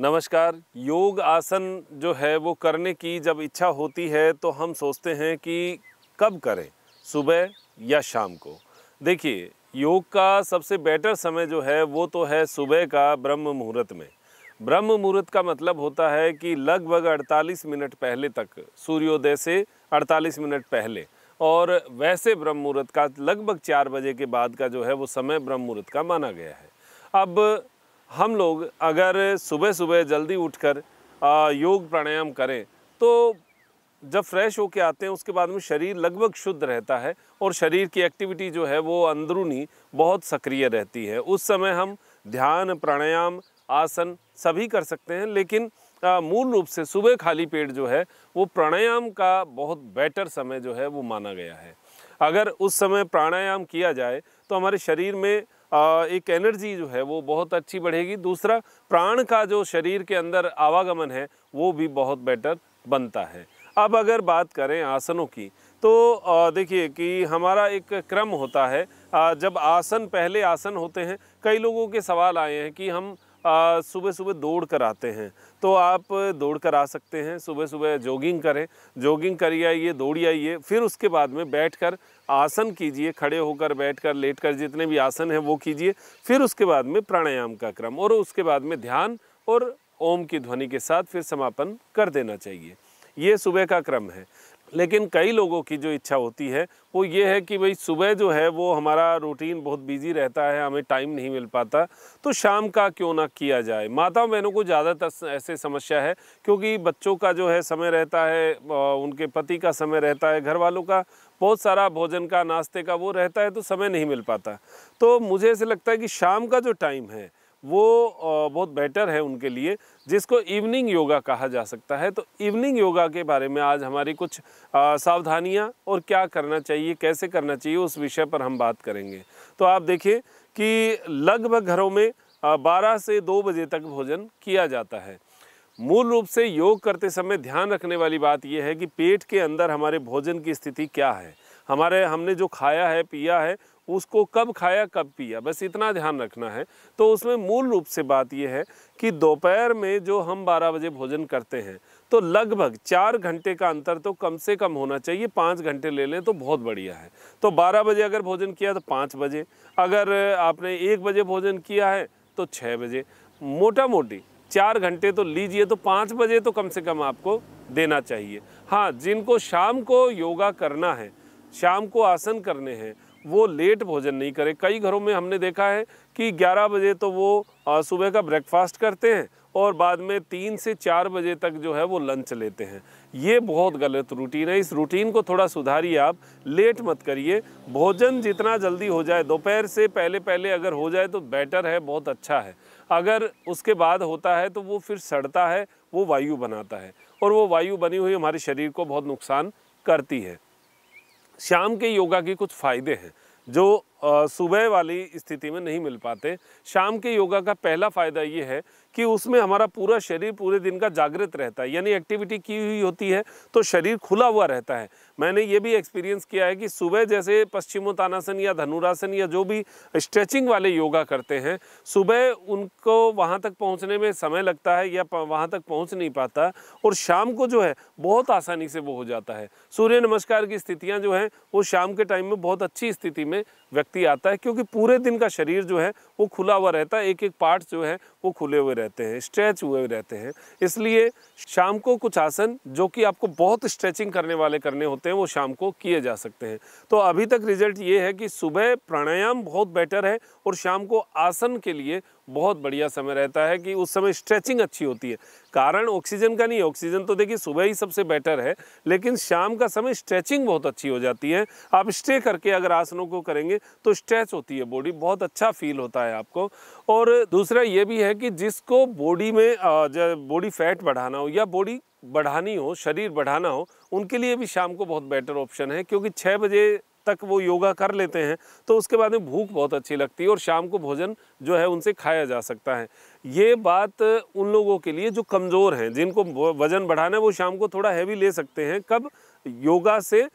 नमस्कार योग आसन जो है वो करने की जब इच्छा होती है तो हम सोचते हैं कि कब करें सुबह या शाम को देखिए योग का सबसे बेटर समय जो है वो तो है सुबह का ब्रह्म मुहूर्त में ब्रह्म मुहूर्त का मतलब होता है कि लगभग 48 मिनट पहले तक सूर्योदय से 48 मिनट पहले और वैसे ब्रह्म मुहूर्त का लगभग चार बजे के बाद का जो है वो समय ब्रह्म मुहूर्त का माना गया है अब हम लोग अगर सुबह सुबह जल्दी उठकर योग प्राणायाम करें तो जब फ्रेश होके आते हैं उसके बाद में शरीर लगभग शुद्ध रहता है और शरीर की एक्टिविटी जो है वो अंदरूनी बहुत सक्रिय रहती है उस समय हम ध्यान प्राणायाम आसन सभी कर सकते हैं लेकिन मूल रूप से सुबह खाली पेट जो है वो प्राणायाम का बहुत बेटर समय जो है वो माना गया है अगर उस समय प्राणायाम किया जाए तो हमारे शरीर में एक एनर्जी जो है वो बहुत अच्छी बढ़ेगी दूसरा प्राण का जो शरीर के अंदर आवागमन है वो भी बहुत बेटर बनता है अब अगर बात करें आसनों की तो देखिए कि हमारा एक क्रम होता है जब आसन पहले आसन होते हैं कई लोगों के सवाल आए हैं कि हम सुबह सुबह दौड़ कर आते हैं तो आप दौड़ कर आ सकते हैं सुबह सुबह जॉगिंग करें जॉगिंग करिए आइए दौड़ी आइए फिर उसके बाद में बैठकर आसन कीजिए खड़े होकर बैठकर लेटकर जितने भी आसन हैं वो कीजिए फिर उसके बाद में प्राणायाम का क्रम और उसके बाद में ध्यान और ओम की ध्वनि के साथ फिर समापन कर देना चाहिए ये सुबह का क्रम है लेकिन कई लोगों की जो इच्छा होती है वो ये है कि भाई सुबह जो है वो हमारा रूटीन बहुत बिजी रहता है हमें टाइम नहीं मिल पाता तो शाम का क्यों ना किया जाए माता बहनों को ज़्यादातर ऐसे समस्या है क्योंकि बच्चों का जो है समय रहता है उनके पति का समय रहता है घर वालों का बहुत सारा भोजन का नाश्ते का वो रहता है तो समय नहीं मिल पाता तो मुझे ऐसे लगता है कि शाम का जो टाइम है वो बहुत बेटर है उनके लिए जिसको इवनिंग योगा कहा जा सकता है तो इवनिंग योगा के बारे में आज हमारी कुछ सावधानियां और क्या करना चाहिए कैसे करना चाहिए उस विषय पर हम बात करेंगे तो आप देखिए कि लगभग घरों में बारह से दो बजे तक भोजन किया जाता है मूल रूप से योग करते समय ध्यान रखने वाली बात यह है कि पेट के अंदर हमारे भोजन की स्थिति क्या है हमारे हमने जो खाया है पिया है उसको कब खाया कब पिया बस इतना ध्यान रखना है तो उसमें मूल रूप से बात यह है कि दोपहर में जो हम 12 बजे भोजन करते हैं तो लगभग चार घंटे का अंतर तो कम से कम होना चाहिए पाँच घंटे ले लें तो बहुत बढ़िया है तो 12 बजे अगर भोजन किया तो पाँच बजे अगर आपने एक बजे भोजन किया है तो छः बजे मोटा मोटी चार घंटे तो लीजिए तो पाँच बजे तो कम से कम आपको देना चाहिए हाँ जिनको शाम को योगा करना है शाम को आसन करने हैं वो लेट भोजन नहीं करें कई घरों में हमने देखा है कि 11 बजे तो वो सुबह का ब्रेकफास्ट करते हैं और बाद में तीन से चार बजे तक जो है वो लंच लेते हैं ये बहुत गलत रूटीन है इस रूटीन को थोड़ा सुधारिए आप लेट मत करिए भोजन जितना जल्दी हो जाए दोपहर से पहले पहले अगर हो जाए तो बेटर है बहुत अच्छा है अगर उसके बाद होता है तो वो फिर सड़ता है वो वायु बनाता है और वो वायु बनी हुई हमारे शरीर को बहुत नुकसान करती है शाम के योगा के कुछ फ़ायदे हैं जो सुबह वाली स्थिति में नहीं मिल पाते शाम के योगा का पहला फ़ायदा ये है कि उसमें हमारा पूरा शरीर पूरे दिन का जागृत रहता है यानी एक्टिविटी की हुई होती है तो शरीर खुला हुआ रहता है मैंने ये भी एक्सपीरियंस किया है कि सुबह जैसे पश्चिमोत्तानासन या धनुरासन या जो भी स्ट्रेचिंग वाले योगा करते हैं सुबह उनको वहाँ तक पहुँचने में समय लगता है या वहाँ तक पहुँच नहीं पाता और शाम को जो है बहुत आसानी से वो हो जाता है सूर्य नमस्कार की स्थितियाँ जो हैं वो शाम के टाइम में बहुत अच्छी स्थिति में व्यक्ति आता है क्योंकि पूरे दिन का शरीर जो है वो खुला हुआ रहता है एक एक पार्ट जो है वो खुले हुए रहते रहते हैं स्ट्रेच हुए रहते हैं इसलिए शाम को कुछ आसन जो कि आपको बहुत स्ट्रेचिंग करने वाले करने होते हैं वो शाम को किए जा सकते हैं तो अभी तक रिजल्ट ये है कि सुबह प्राणायाम बहुत बेटर है और शाम को आसन के लिए बहुत बढ़िया समय रहता है कि उस समय स्ट्रेचिंग अच्छी होती है कारण ऑक्सीजन का नहीं ऑक्सीजन तो देखिए सुबह ही सबसे बेटर है लेकिन शाम का समय स्ट्रेचिंग बहुत अच्छी हो जाती है आप स्टे करके अगर आसनों को करेंगे तो स्ट्रेच होती है बॉडी बहुत अच्छा फील होता है आपको और दूसरा ये भी है कि जिसको बॉडी में बॉडी फैट बढ़ाना हो या बॉडी बढ़ानी हो शरीर बढ़ाना हो उनके लिए भी शाम को बहुत बेटर ऑप्शन है क्योंकि छः बजे तक वो योगा कर लेते हैं तो उसके बाद में भूख बहुत अच्छी लगती है और शाम को भोजन जो है उनसे खाया जा सकता है ये बात उन लोगों के लिए जो कमज़ोर हैं जिनको वज़न बढ़ाना है वो शाम को थोड़ा हैवी ले सकते हैं कब योगा से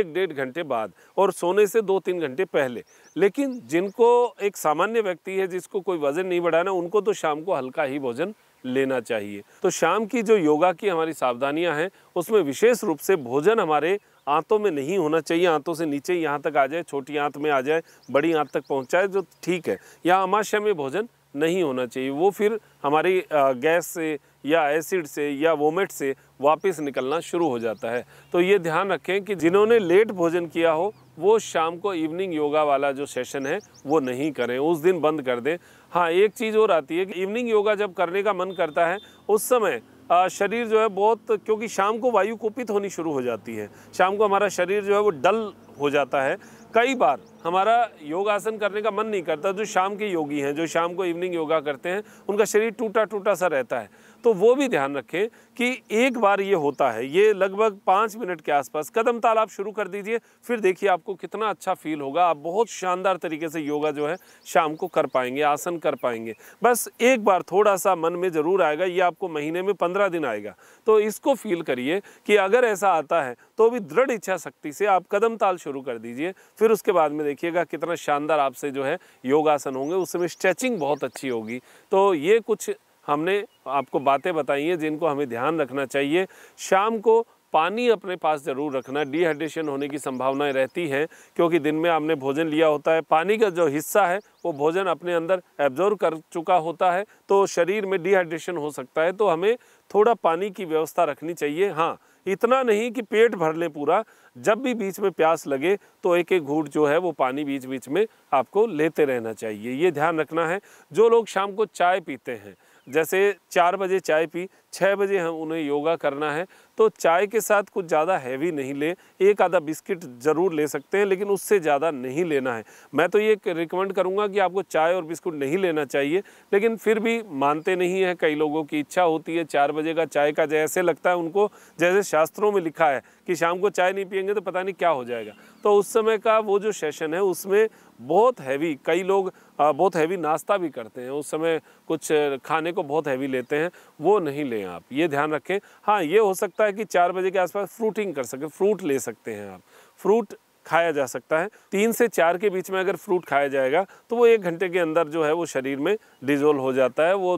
एक डेढ़ घंटे बाद और सोने से दो तीन घंटे पहले लेकिन जिनको एक सामान्य व्यक्ति है जिसको कोई वज़न नहीं बढ़ाना उनको तो शाम को हल्का ही भोजन लेना चाहिए तो शाम की जो योगा की हमारी सावधानियां हैं उसमें विशेष रूप से भोजन हमारे आंतों में नहीं होना चाहिए आंतों से नीचे यहाँ तक आ जाए छोटी आंत में आ जाए बड़ी आंत तक पहुँचाए जो ठीक है या अमाशय में भोजन नहीं होना चाहिए वो फिर हमारी गैस से या एसिड से या वोमेट से वापस निकलना शुरू हो जाता है तो ये ध्यान रखें कि जिन्होंने लेट भोजन किया हो वो शाम को इवनिंग योगा वाला जो सेशन है वो नहीं करें उस दिन बंद कर दें हाँ एक चीज़ और आती है कि इवनिंग योगा जब करने का मन करता है उस समय शरीर जो है बहुत क्योंकि शाम को वायु कुपित होनी शुरू हो जाती है शाम को हमारा शरीर जो है वो डल हो जाता है कई बार हमारा योगासन करने का मन नहीं करता जो शाम के योगी हैं जो शाम को इवनिंग योगा करते हैं उनका शरीर टूटा टूटा सा रहता है तो वो भी ध्यान रखें कि एक बार ये होता है ये लगभग पाँच मिनट के आसपास कदम ताल आप शुरू कर दीजिए फिर देखिए आपको कितना अच्छा फील होगा आप बहुत शानदार तरीके से योगा जो है शाम को कर पाएंगे आसन कर पाएंगे बस एक बार थोड़ा सा मन में ज़रूर आएगा ये आपको महीने में पंद्रह दिन आएगा तो इसको फील करिए कि अगर ऐसा आता है तो भी दृढ़ इच्छा शक्ति से आप कदम ताल शुरू कर दीजिए फिर उसके बाद में देखिएगा कितना शानदार आपसे जो है योगासन होंगे उस समय स्ट्रेचिंग बहुत अच्छी होगी तो ये कुछ हमने आपको बातें बताई हैं जिनको हमें ध्यान रखना चाहिए शाम को पानी अपने पास ज़रूर रखना डिहाइड्रेशन होने की संभावनाएं रहती हैं क्योंकि दिन में आपने भोजन लिया होता है पानी का जो हिस्सा है वो भोजन अपने अंदर एब्जॉर्व कर चुका होता है तो शरीर में डिहाइड्रेशन हो सकता है तो हमें थोड़ा पानी की व्यवस्था रखनी चाहिए हाँ इतना नहीं कि पेट भर लें पूरा जब भी बीच में प्यास लगे तो एक एक घूट जो है वो पानी बीच बीच में आपको लेते रहना चाहिए ये ध्यान रखना है जो लोग शाम को चाय पीते हैं जैसे चार बजे चाय पी छः बजे हम उन्हें योगा करना है तो चाय के साथ कुछ ज़्यादा हैवी नहीं ले एक आधा बिस्किट ज़रूर ले सकते हैं लेकिन उससे ज़्यादा नहीं लेना है मैं तो ये रिकमेंड करूँगा कि आपको चाय और बिस्कुट नहीं लेना चाहिए लेकिन फिर भी मानते नहीं हैं कई लोगों की इच्छा होती है चार बजे का चाय का जैसे लगता है उनको जैसे शास्त्रों में लिखा है कि शाम को चाय नहीं पियेंगे तो पता नहीं क्या हो जाएगा तो उस समय का वो जो सेशन है उसमें बहुत हैवी कई लोग बहुत हैवी नाश्ता भी करते हैं उस समय कुछ खाने को बहुत हैवी लेते हैं वो नहीं लें आप ये ध्यान रखें हाँ ये हो सकता है है कि चार बजे के आसपास फ्रूटिंग कर सके फ्रूट ले सकते हैं आप फ्रूट खाया जा सकता है तीन से चार के बीच में अगर फ्रूट खाया जाएगा तो वो एक घंटे के अंदर जो है वो शरीर में डिजोल्व हो जाता है वो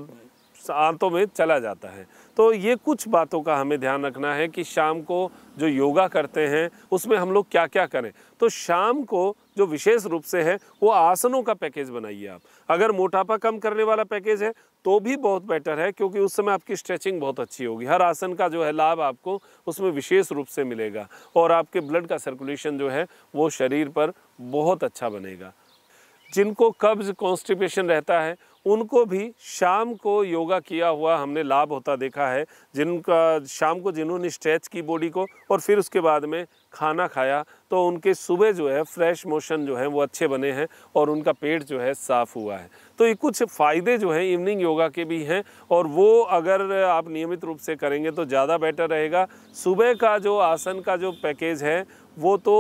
आंतों में चला जाता है तो ये कुछ बातों का हमें ध्यान रखना है कि शाम को जो योगा करते हैं उसमें हम लोग क्या क्या करें तो शाम को जो विशेष रूप से है वो आसनों का पैकेज बनाइए आप अगर मोटापा कम करने वाला पैकेज है तो भी बहुत बेटर है क्योंकि उस समय आपकी स्ट्रेचिंग बहुत अच्छी होगी हर आसन का जो है लाभ आपको उसमें विशेष रूप से मिलेगा और आपके ब्लड का सर्कुलेशन जो है वो शरीर पर बहुत अच्छा बनेगा जिनको कब्ज कॉन्स्टिपेशन रहता है उनको भी शाम को योगा किया हुआ हमने लाभ होता देखा है जिनका शाम को जिन्होंने स्ट्रेच की बॉडी को और फिर उसके बाद में खाना खाया तो उनके सुबह जो है फ्रेश मोशन जो है वो अच्छे बने हैं और उनका पेट जो है साफ़ हुआ है तो ये कुछ फ़ायदे जो हैं इवनिंग योगा के भी हैं और वो अगर आप नियमित रूप से करेंगे तो ज़्यादा बेटर रहेगा सुबह का जो आसन का जो पैकेज है वो तो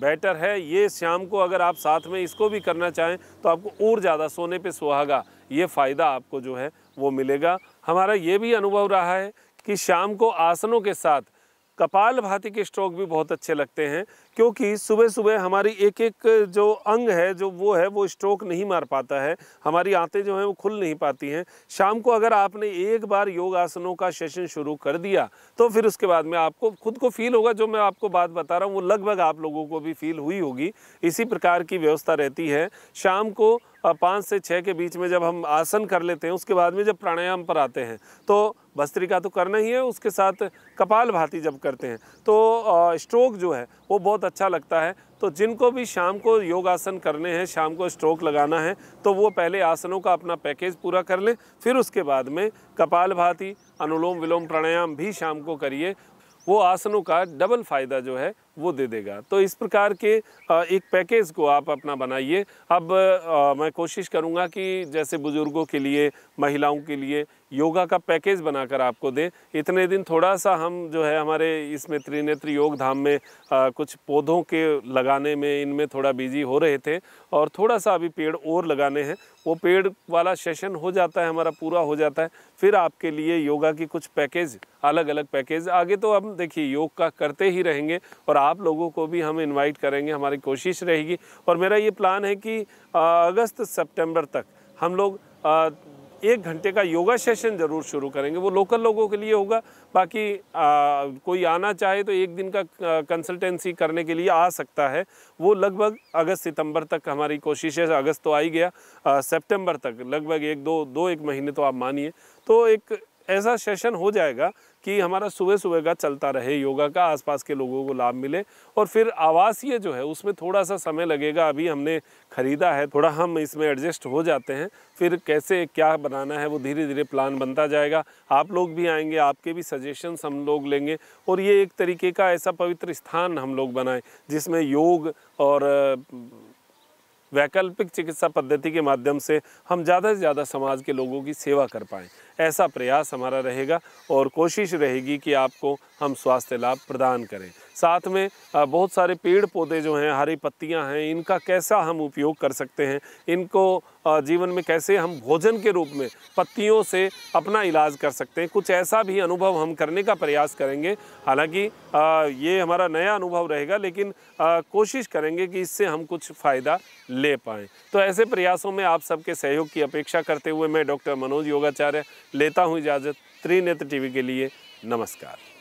बेटर है ये शाम को अगर आप साथ में इसको भी करना चाहें तो आपको और ज़्यादा सोने पे सुहागा ये फ़ायदा आपको जो है वो मिलेगा हमारा ये भी अनुभव रहा है कि शाम को आसनों के साथ कपाल भाती के स्ट्रोक भी बहुत अच्छे लगते हैं क्योंकि सुबह सुबह हमारी एक एक जो अंग है जो वो है वो स्ट्रोक नहीं मार पाता है हमारी आंतें जो हैं वो खुल नहीं पाती हैं शाम को अगर आपने एक बार योग आसनों का सेशन शुरू कर दिया तो फिर उसके बाद में आपको खुद को फील होगा जो मैं आपको बात बता रहा हूँ वो लगभग आप लोगों को भी फील हुई होगी इसी प्रकार की व्यवस्था रहती है शाम को पाँच से छः के बीच में जब हम आसन कर लेते हैं उसके बाद में जब प्राणायाम पर आते हैं तो भस्त्री का तो करना ही है उसके साथ कपाल भाती जब करते हैं तो स्ट्रोक जो है वो बहुत अच्छा लगता है तो जिनको भी शाम को योगासन करने हैं शाम को स्ट्रोक लगाना है तो वो पहले आसनों का अपना पैकेज पूरा कर लें फिर उसके बाद में कपाल भाती अनुलोम विलोम प्राणायाम भी शाम को करिए वो आसनों का डबल फ़ायदा जो है वो दे देगा तो इस प्रकार के एक पैकेज को आप अपना बनाइए अब मैं कोशिश करूँगा कि जैसे बुज़ुर्गों के लिए महिलाओं के लिए योगा का पैकेज बनाकर आपको दे इतने दिन थोड़ा सा हम जो है हमारे इसमें त्रिनेत्र योग धाम में आ, कुछ पौधों के लगाने में इनमें थोड़ा बिजी हो रहे थे और थोड़ा सा अभी पेड़ और लगाने हैं वो पेड़ वाला सेशन हो जाता है हमारा पूरा हो जाता है फिर आपके लिए योगा की कुछ पैकेज अलग अलग पैकेज आगे तो हम देखिए योग का करते ही रहेंगे और आप लोगों को भी हम इनवाइट करेंगे हमारी कोशिश रहेगी और मेरा ये प्लान है कि अगस्त सितंबर तक हम लोग एक घंटे का योगा सेशन ज़रूर शुरू करेंगे वो लोकल लोगों के लिए होगा बाकी आ, कोई आना चाहे तो एक दिन का कंसल्टेंसी करने के लिए आ सकता है वो लगभग अगस्त सितंबर तक हमारी कोशिश है अगस्त तो आ ही गया सितंबर तक लगभग एक दो दो एक महीने तो आप मानिए तो एक ऐसा सेशन हो जाएगा कि हमारा सुबह सुबह का चलता रहे योगा का आसपास के लोगों को लाभ मिले और फिर आवासीय जो है उसमें थोड़ा सा समय लगेगा अभी हमने ख़रीदा है थोड़ा हम इसमें एडजस्ट हो जाते हैं फिर कैसे क्या बनाना है वो धीरे धीरे प्लान बनता जाएगा आप लोग भी आएंगे आपके भी सजेशंस हम लोग लेंगे और ये एक तरीके का ऐसा पवित्र स्थान हम लोग बनाएं जिसमें योग और वैकल्पिक चिकित्सा पद्धति के माध्यम से हम ज़्यादा से ज़्यादा समाज के लोगों की सेवा कर पाएँ ऐसा प्रयास हमारा रहेगा और कोशिश रहेगी कि आपको हम स्वास्थ्य लाभ प्रदान करें साथ में बहुत सारे पेड़ पौधे जो हैं हरी पत्तियां हैं इनका कैसा हम उपयोग कर सकते हैं इनको जीवन में कैसे हम भोजन के रूप में पत्तियों से अपना इलाज कर सकते हैं कुछ ऐसा भी अनुभव हम करने का प्रयास करेंगे हालांकि ये हमारा नया अनुभव रहेगा लेकिन कोशिश करेंगे कि इससे हम कुछ फ़ायदा ले पाएँ तो ऐसे प्रयासों में आप सबके सहयोग की अपेक्षा करते हुए मैं डॉक्टर मनोज योगाचार्य लेता हूँ इजाज़त त्रिनेत्र टी के लिए नमस्कार